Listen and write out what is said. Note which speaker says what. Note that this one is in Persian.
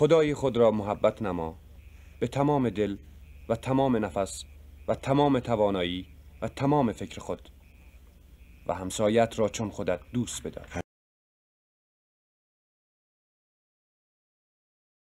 Speaker 1: خدای خود را محبت نما به تمام دل و تمام نفس و تمام توانایی و تمام فکر خود و همسایت را چون خودت دوست بدار